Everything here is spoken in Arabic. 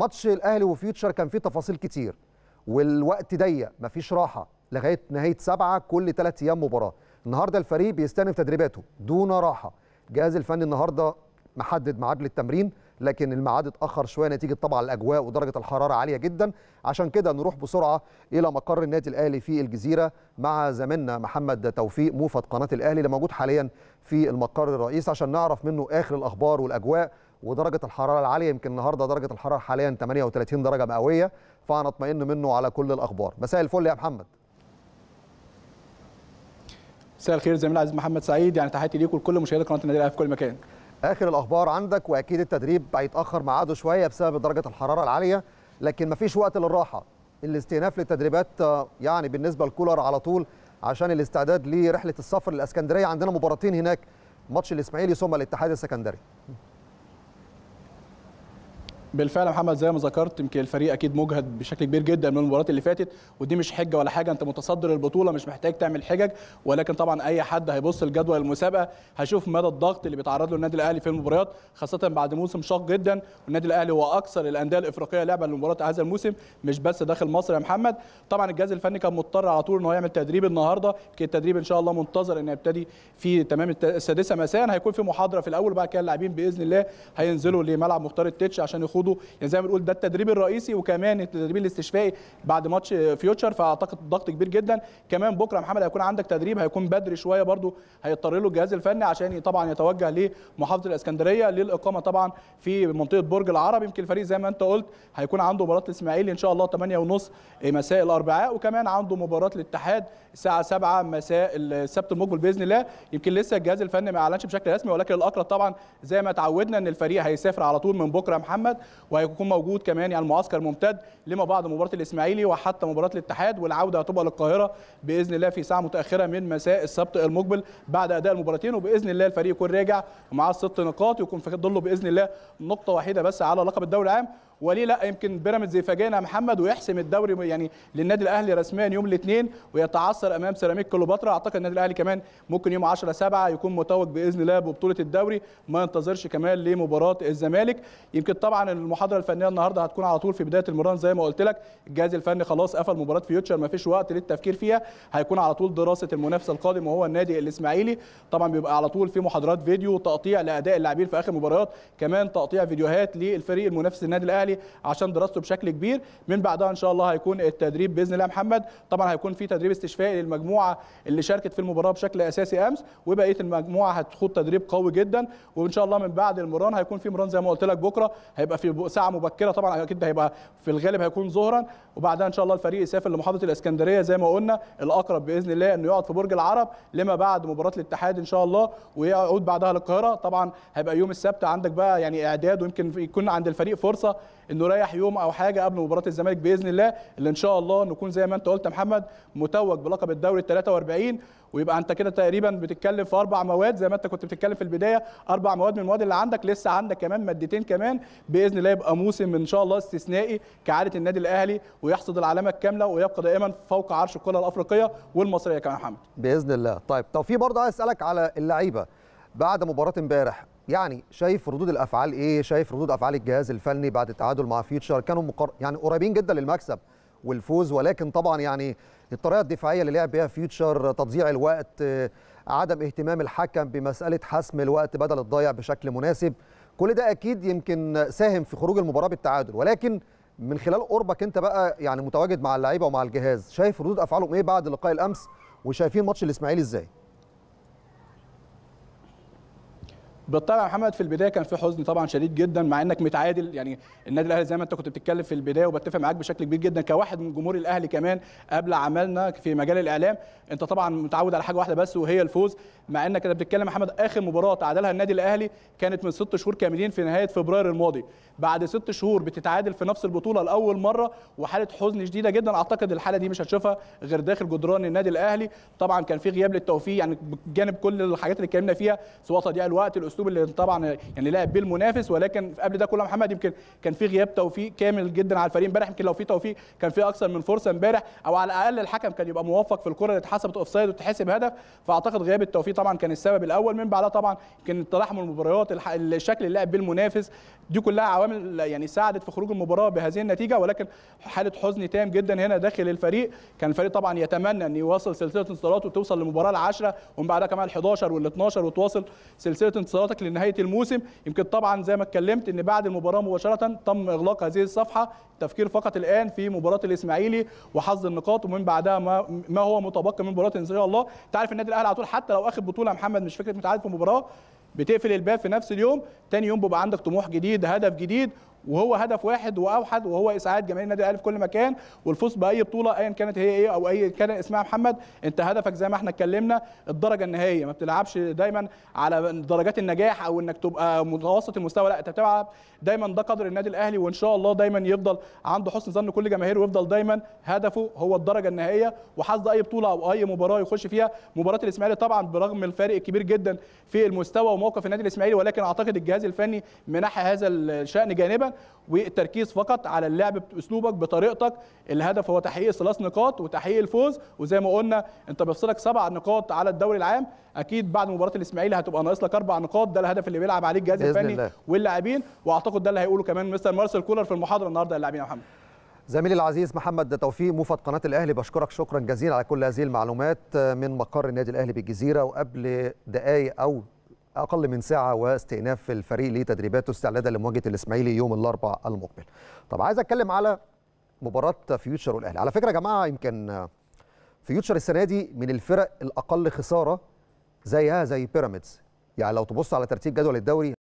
ماتش الاهلي وفيوتشر كان فيه تفاصيل كتير والوقت ضيق مفيش راحه لغايه نهايه سبعه كل ثلاث ايام مباراه النهارده الفريق بيستأنف تدريباته دون راحه الجهاز الفني النهارده محدد ميعاد للتمرين لكن الميعاد اتاخر شويه نتيجه طبعا الاجواء ودرجه الحراره عاليه جدا عشان كده نروح بسرعه الى مقر النادي الاهلي في الجزيره مع زميلنا محمد توفيق موفد قناه الاهلي اللي موجود حاليا في المقر الرئيسي عشان نعرف منه اخر الاخبار والاجواء ودرجه الحراره العاليه يمكن النهارده درجه الحراره حاليا 38 درجه مئويه فانا اطمئن منه على كل الاخبار مساء الفل يا محمد مساء الخير زميل العزيز محمد سعيد يعني تحياتي ليك ولكل مشاهدي قناه النادي في كل مكان اخر الاخبار عندك واكيد التدريب هيتاخر ميعاده شويه بسبب درجه الحراره العاليه لكن مفيش وقت للراحه الاستئناف للتدريبات آه، يعني بالنسبه لكولر على طول عشان الاستعداد لرحله السفر للاسكندريه عندنا مباراتين هناك ماتش الاسماعيلي ثم الاتحاد السكندري بالفعل يا محمد زي ما ذكرت يمكن الفريق اكيد مجهد بشكل كبير جدا من المباريات اللي فاتت ودي مش حجه ولا حاجه انت متصدر البطوله مش محتاج تعمل حجج ولكن طبعا اي حد هيبص لجدول المسابقه هيشوف مدى الضغط اللي بيتعرض له النادي الاهلي في المباريات خاصه بعد موسم شاق جدا والنادي الاهلي هو اكثر الانديه الافريقيه لعبا لمباراه هذا الموسم مش بس داخل مصر يا محمد طبعا الجهاز الفني كان مضطر على طول ان هو يعمل تدريب النهارده كان التدريب ان شاء الله منتظر ان يبتدي في تمام السادسه مساء هيكون في محاضره في الاول وبعد كده اللاعبين باذن الله هينزلوا لملعب مختار التتش عشان يخوضوا هيخوضوا يعني زي ما بنقول ده التدريب الرئيسي وكمان التدريب الاستشفائي بعد ماتش فيوتشر فاعتقد ضغط كبير جدا كمان بكره محمد هيكون عندك تدريب هيكون بدري شويه برده هيضطر له الجهاز الفني عشان طبعا يتوجه لمحافظه الاسكندريه للاقامه طبعا في منطقه برج العرب يمكن الفريق زي ما انت قلت هيكون عنده مباراه الاسماعيلي ان شاء الله 8:30 مساء الاربعاء وكمان عنده مباراه الاتحاد الساعه 7 مساء السبت المقبل باذن الله يمكن لسه الجهاز الفني ما اعلنش بشكل رسمي ولكن الاقرب طبعا زي ما تعودنا ان الفريق هيسافر على طول من بكره محمد وهيكون موجود كمان يعني المعسكر ممتد لما بعد مباراه الاسماعيلي وحتى مباراه الاتحاد والعوده هتبقى للقاهره باذن الله في ساعه متاخره من مساء السبت المقبل بعد اداء المباراتين وباذن الله الفريق يكون راجع ومعاه ست نقاط ويكون في ظله باذن الله نقطه وحيده بس على لقب الدوري العام وليه لا يمكن بيراميدز يفاجئنا محمد ويحسم الدوري يعني للنادي الاهلي رسميا يوم الاثنين ويتعثر امام سيراميك كليوباترا اعتقد النادي الاهلي كمان ممكن يوم 10 7 يكون متوج باذن الله ببطوله الدوري ما ينتظرش كمان لمباراه الزمالك يمكن طبعا المحاضره الفنيه النهارده هتكون على طول في بدايه المران زي ما قلت لك الجهاز الفني خلاص قفل مباراه فيوتشر ما فيش وقت للتفكير فيها هيكون على طول دراسه المنافس القادم وهو النادي الاسماعيلي طبعا بيبقى على طول في محاضرات فيديو تقطيع لاداء اللاعبين في اخر مباريات كمان تقطيع فيديوهات للفريق المنافس النادي الاهلي الاهلي عشان دراسته بشكل كبير من بعدها ان شاء الله هيكون التدريب باذن الله محمد طبعا هيكون في تدريب استشفائي للمجموعه اللي شاركت في المباراه بشكل اساسي امس وبقيه المجموعه هتخوض تدريب قوي جدا وان شاء الله من بعد المران هيكون في مران زي ما قلت لك بكره هيبقى في ساعه مبكره طبعا اكيد هيبقى في الغالب هيكون ظهرا وبعدها ان شاء الله الفريق يسافر لمحافظه الاسكندريه زي ما قلنا الاقرب باذن الله انه يقعد في برج العرب لما بعد مباراه الاتحاد ان شاء الله ويعود بعدها للقاهره طبعا هيبقى يوم السبت عندك بقى يعني اعداد ويمكن يكون عند الفريق فرصه انه يريح يوم او حاجه قبل مباراه الزمالك باذن الله اللي ان شاء الله نكون زي ما انت قلت يا محمد متوج بلقب الدوري ال 43 ويبقى انت كده تقريبا بتتكلم في اربع مواد زي ما انت كنت بتتكلم في البدايه اربع مواد من المواد اللي عندك لسه عندك كمان مادتين كمان باذن الله يبقى موسم ان شاء الله استثنائي كعاده النادي الاهلي ويحصد العلامه الكامله ويبقى دائما فوق عرش الكره الافريقيه والمصريه كمان محمد باذن الله طيب توفيق برضه عايز اسالك على اللعيبه بعد مباراه امبارح يعني شايف ردود الافعال ايه شايف ردود افعال الجهاز الفني بعد التعادل مع فيوتشر كانوا مقر... يعني قريبين جدا للمكسب والفوز ولكن طبعا يعني الطريقه الدفاعيه اللي لعب بيها فيوتشر تضييع الوقت عدم اهتمام الحكم بمساله حسم الوقت بدل الضايع بشكل مناسب كل ده اكيد يمكن ساهم في خروج المباراه بالتعادل ولكن من خلال قربك انت بقى يعني متواجد مع اللعيبه ومع الجهاز شايف ردود افعالهم ايه بعد لقاء الامس وشايفين ماتش الاسماعيلي ازاي بالطبع محمد في البدايه كان في حزن طبعا شديد جدا مع انك متعادل يعني النادي الاهلي زي ما انت كنت بتتكلم في البدايه وبتفق معاك بشكل كبير جدا كواحد من جمهور الاهلي كمان قبل عملنا في مجال الاعلام انت طبعا متعود على حاجه واحده بس وهي الفوز مع انك انت بتتكلم محمد اخر مباراه تعادلها النادي الاهلي كانت من ست شهور كاملين في نهايه فبراير الماضي بعد ست شهور بتتعادل في نفس البطوله لاول مره وحاله حزن شديده جدا اعتقد الحاله دي مش هتشوفها غير داخل جدران النادي الاهلي طبعا كان في غياب للتوفيق يعني بجانب كل الحاجات اللي اتكلمنا فيها سواء تضييع الوقت الاسلوب الاسلوب اللي طبعا يعني لعب بيه المنافس ولكن قبل ده كله محمد يمكن كان في غياب توفيق كامل جدا على الفريق امبارح يمكن لو في توفيق كان في اكثر من فرصه امبارح او على الاقل الحكم كان يبقى موفق في الكره اللي اتحسبت اوف سايد وتحسب هدف فاعتقد غياب التوفيق طبعا كان السبب الاول من بعدها طبعا يمكن تلاحم المباريات الشكل اللي لعب بيه المنافس دي كلها عوامل يعني ساعدت في خروج المباراه بهذه النتيجه ولكن حاله حزن تام جدا هنا داخل الفريق كان الفريق طبعا يتمنى ان يواصل سلسله انتصارات وتوصل للمباراه العاشره ومن بعدها كمان ال11 وال12 وتواصل سلسله انتصارات حضرتك لنهايه الموسم يمكن طبعا زي ما اتكلمت ان بعد المباراه مباشره تم اغلاق هذه الصفحه التفكير فقط الان في مباراه الاسماعيلي وحظ النقاط ومن بعدها ما, ما هو متبقي من مباراه ان شاء الله تعرف النادي الاهلي على طول حتى لو اخد بطوله محمد مش فكره متعادل في مباراه بتقفل الباب في نفس اليوم تاني يوم بيبقى عندك طموح جديد هدف جديد وهو هدف واحد واوحد وهو اسعاد جماهير النادي الاهلي في كل مكان والفوز باي بطوله ايا كانت هي ايه او اي كان اسمها محمد انت هدفك زي ما احنا اتكلمنا الدرجه النهائيه ما بتلعبش دايما على درجات النجاح او انك تبقى متوسط المستوى لا انت بتلعب دايما ده قدر النادي الاهلي وان شاء الله دايما يفضل عنده حسن ظن كل جماهير ويفضل دايما هدفه هو الدرجه النهائيه وحظ اي بطوله او اي مباراه يخش فيها مباراه الاسماعيلي طبعا برغم الفارق الكبير جدا في المستوى وموقف النادي الاسماعيلي ولكن اعتقد الجهاز الفني منح هذا الشان جانبا والتركيز فقط على اللعب باسلوبك بطريقتك الهدف هو تحقيق ثلاث نقاط وتحقيق الفوز وزي ما قلنا انت بيفصلك سبع نقاط على الدوري العام اكيد بعد مباراه الاسماعيلي هتبقى ناقص لك اربع نقاط ده الهدف اللي بيلعب عليه الجهاز الفني واللاعبين واعتقد ده اللي هيقوله كمان مستر مارسيل كولر في المحاضره النهارده للاعبين يا محمد زميلي العزيز محمد توفيق موفد قناه الاهلي بشكرك شكرا جزيلا على كل هذه المعلومات من مقر النادي الاهلي بالجزيره وقبل دقائق او أقل من ساعة واستئناف الفريق لتدريباته استعدادا لمواجهة الإسماعيلي يوم الأربعاء المقبل. طب عايز أتكلم على مباراة فيوتشر والأهلي، على فكرة يا جماعة يمكن فيوتشر السنة دي من الفرق الأقل خسارة زيها زي بيراميدز، يعني لو تبص على ترتيب جدول الدوري